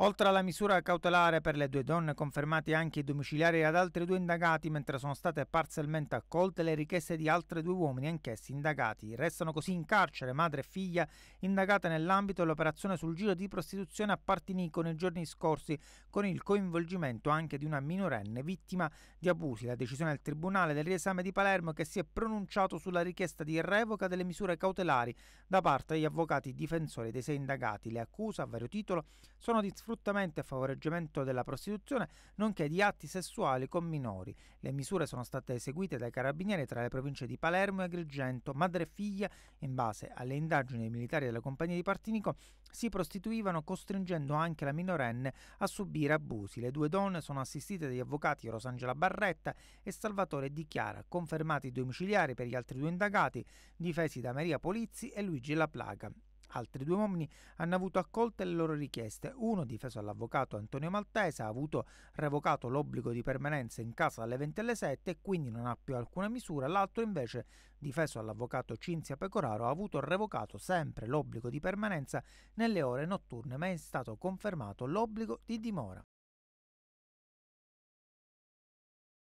Oltre alla misura cautelare per le due donne, confermati anche i domiciliari ad altri due indagati, mentre sono state parzialmente accolte le richieste di altri due uomini anch'essi indagati. Restano così in carcere madre e figlia indagate nell'ambito dell'operazione sul giro di prostituzione a Partinico nei giorni scorsi, con il coinvolgimento anche di una minorenne vittima di abusi. La decisione del Tribunale del riesame di Palermo che si è pronunciato sulla richiesta di revoca delle misure cautelari da parte degli avvocati difensori dei sei indagati. Le accuse a vario titolo sono disfatte sfruttamento e favoreggiamento della prostituzione, nonché di atti sessuali con minori. Le misure sono state eseguite dai carabinieri tra le province di Palermo e Agrigento. Madre e figlia, in base alle indagini dei militari della compagnia di Partinico, si prostituivano costringendo anche la minorenne a subire abusi. Le due donne sono assistite dagli avvocati Rosangela Barretta e Salvatore Di Chiara, confermati i domiciliari per gli altri due indagati, difesi da Maria Polizzi e Luigi La Plaga. Altri due uomini hanno avuto accolte le loro richieste. Uno, difeso all'avvocato Antonio Maltese, ha avuto revocato l'obbligo di permanenza in casa dalle 20 alle 7 e quindi non ha più alcuna misura. L'altro, invece, difeso all'avvocato Cinzia Pecoraro, ha avuto revocato sempre l'obbligo di permanenza nelle ore notturne, ma è stato confermato l'obbligo di dimora.